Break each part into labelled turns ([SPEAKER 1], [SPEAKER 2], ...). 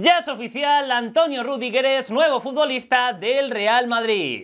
[SPEAKER 1] Ya es oficial, Antonio Rudiger nuevo futbolista del Real Madrid.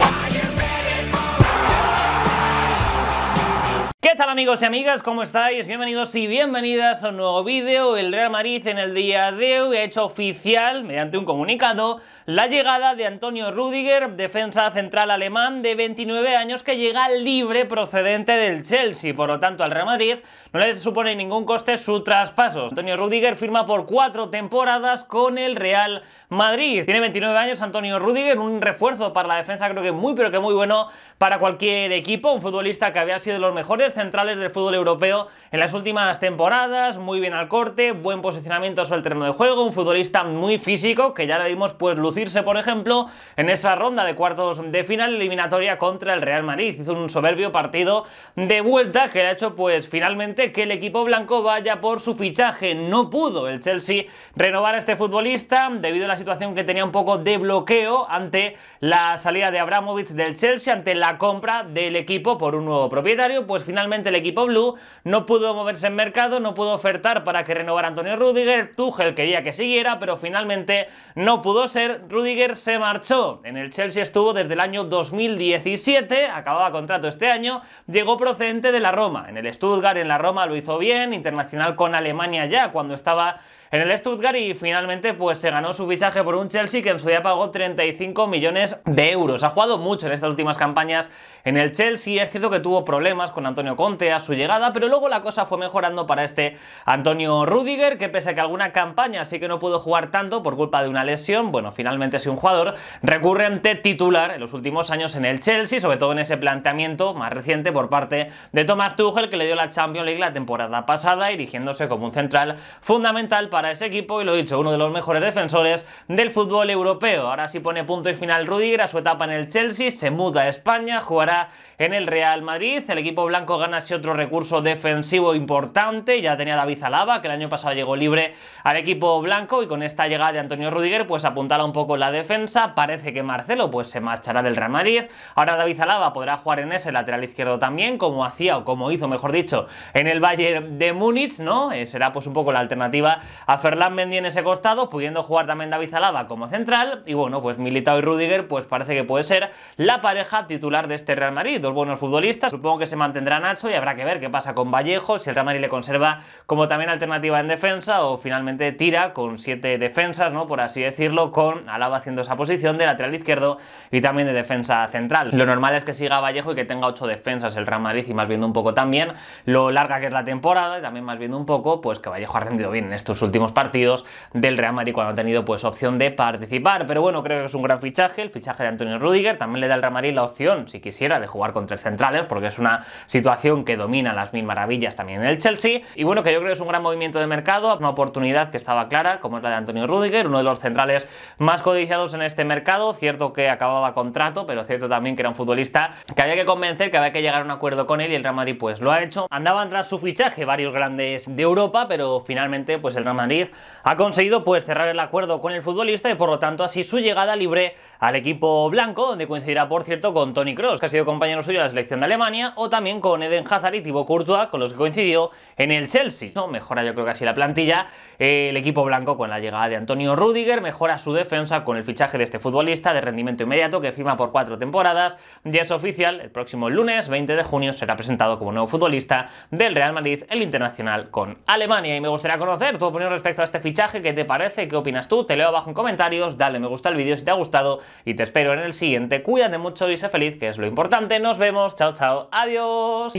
[SPEAKER 1] ¿Qué tal amigos y amigas? ¿Cómo estáis? Bienvenidos y bienvenidas a un nuevo vídeo. El Real Madrid en el día de hoy ha hecho oficial, mediante un comunicado, la llegada de Antonio Rudiger, defensa central alemán de 29 años que llega libre procedente del Chelsea. Por lo tanto, al Real Madrid no le supone ningún coste su traspaso. Antonio Rudiger firma por cuatro temporadas con el Real Madrid. Tiene 29 años Antonio Rudiger, un refuerzo para la defensa creo que muy pero que muy bueno para cualquier equipo, un futbolista que había sido de los mejores centrales del fútbol europeo en las últimas temporadas, muy bien al corte, buen posicionamiento sobre el terreno de juego, un futbolista muy físico que ya le vimos pues lucirse, por ejemplo, en esa ronda de cuartos de final eliminatoria contra el Real Madrid. Hizo un soberbio partido de vuelta que le ha hecho pues finalmente que el equipo blanco vaya por su fichaje. No pudo el Chelsea renovar a este futbolista debido a la situación que tenía un poco de bloqueo ante la salida de Abramovich del Chelsea, ante la compra del equipo por un nuevo propietario, pues finalmente finalmente el equipo blue no pudo moverse en mercado, no pudo ofertar para que renovara Antonio Rudiger, Tuchel quería que siguiera, pero finalmente no pudo ser, Rudiger se marchó. En el Chelsea estuvo desde el año 2017, acababa contrato este año, llegó procedente de la Roma, en el Stuttgart, en la Roma lo hizo bien, internacional con Alemania ya, cuando estaba en el Stuttgart y finalmente pues se ganó su fichaje por un Chelsea que en su día pagó 35 millones de euros. Ha jugado mucho en estas últimas campañas en el Chelsea. Es cierto que tuvo problemas con Antonio Conte a su llegada, pero luego la cosa fue mejorando para este Antonio Rudiger, que pese a que alguna campaña sí que no pudo jugar tanto por culpa de una lesión, bueno, finalmente es un jugador recurrente titular en los últimos años en el Chelsea, sobre todo en ese planteamiento más reciente por parte de Thomas Tuchel, que le dio la Champions League la temporada pasada, erigiéndose como un central fundamental para ese equipo y lo he dicho, uno de los mejores defensores del fútbol europeo. Ahora sí pone punto y final Rudiger a su etapa en el Chelsea, se muda a España, jugará en el Real Madrid. El equipo blanco gana ese otro recurso defensivo importante, ya tenía David Alaba, que el año pasado llegó libre al equipo blanco y con esta llegada de Antonio Rudiger pues apuntará un poco la defensa. Parece que Marcelo pues se marchará del Real Madrid. Ahora David Alaba podrá jugar en ese lateral izquierdo también, como hacía o como hizo, mejor dicho, en el Bayern de Múnich, ¿no? Eh, será pues un poco la alternativa a Ferland Mendy en ese costado, pudiendo jugar también David Alaba como central, y bueno, pues Militao y Rudiger, pues parece que puede ser la pareja titular de este Real Madrid, dos buenos futbolistas, supongo que se mantendrá Nacho y habrá que ver qué pasa con Vallejo, si el Real Madrid le conserva como también alternativa en defensa o finalmente tira con siete defensas, ¿no? Por así decirlo, con Alaba haciendo esa posición de lateral izquierdo y también de defensa central. Lo normal es que siga Vallejo y que tenga ocho defensas el Real Madrid y más viendo un poco también lo larga que es la temporada y también más viendo un poco pues que Vallejo ha rendido bien en estos últimos partidos del Real Madrid cuando ha tenido pues opción de participar. Pero bueno, creo que es un gran fichaje, el fichaje de Antonio Rudiger. También le da al Real Madrid la opción, si quisiera, de jugar con tres centrales, porque es una situación que domina las mil maravillas también en el Chelsea. Y bueno, que yo creo que es un gran movimiento de mercado, una oportunidad que estaba clara, como es la de Antonio Rudiger, uno de los centrales más codiciados en este mercado. Cierto que acababa contrato, pero cierto también que era un futbolista que había que convencer, que había que llegar a un acuerdo con él y el Real Madrid pues lo ha hecho. Andaban tras su fichaje varios grandes de Europa, pero finalmente pues el Real Madrid Madrid ha conseguido pues cerrar el acuerdo con el futbolista y por lo tanto así su llegada libre al equipo blanco, donde coincidirá por cierto con Tony Cross, que ha sido compañero suyo de la selección de Alemania, o también con Eden Hazard y Thibaut Courtois, con los que coincidió en el Chelsea. mejora yo creo que así la plantilla, eh, el equipo blanco con la llegada de Antonio Rudiger, mejora su defensa con el fichaje de este futbolista de rendimiento inmediato que firma por cuatro temporadas, ya es oficial, el próximo lunes 20 de junio será presentado como nuevo futbolista del Real Madrid, el internacional con Alemania. Y me gustaría conocer tu opinión respecto a este fichaje, ¿qué te parece? ¿Qué opinas tú? Te leo abajo en comentarios, dale me gusta al vídeo si te ha gustado y te espero en el siguiente. Cuídate mucho y sé feliz, que es lo importante. Nos vemos, chao, chao, adiós.